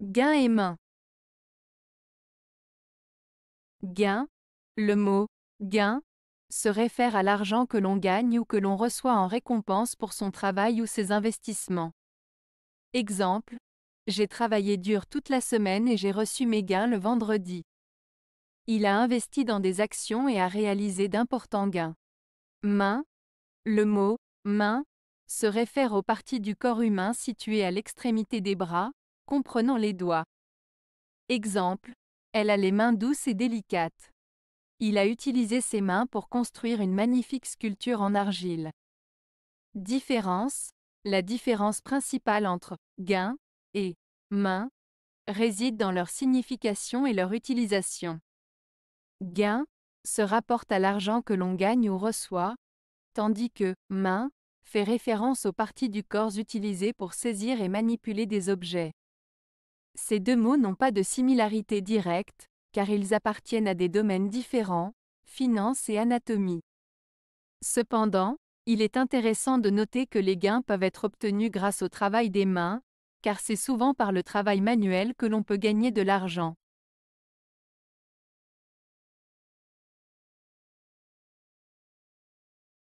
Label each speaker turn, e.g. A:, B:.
A: Gain et main.
B: Gain. Le mot gain se réfère à l'argent que l'on gagne ou que l'on reçoit en récompense pour son travail ou ses investissements. Exemple. J'ai travaillé dur toute la semaine et j'ai reçu mes gains le vendredi. Il a investi dans des actions et a réalisé d'importants gains. Main. Le mot main se réfère aux parties du corps humain situées à l'extrémité des bras, comprenant les doigts. Exemple, elle a les mains douces et délicates. Il a utilisé ses mains pour construire une magnifique sculpture en argile. Différence La différence principale entre gain et main réside dans leur signification et leur utilisation. Gain se rapporte à l'argent que l'on gagne ou reçoit, tandis que main fait référence aux parties du corps utilisées pour saisir et manipuler des objets. Ces deux mots n'ont pas de similarité directe, car ils appartiennent à des domaines différents, finance et anatomie. Cependant, il est intéressant de noter que les gains peuvent être obtenus grâce au travail des mains, car c'est souvent par le travail manuel que l'on peut gagner de l'argent.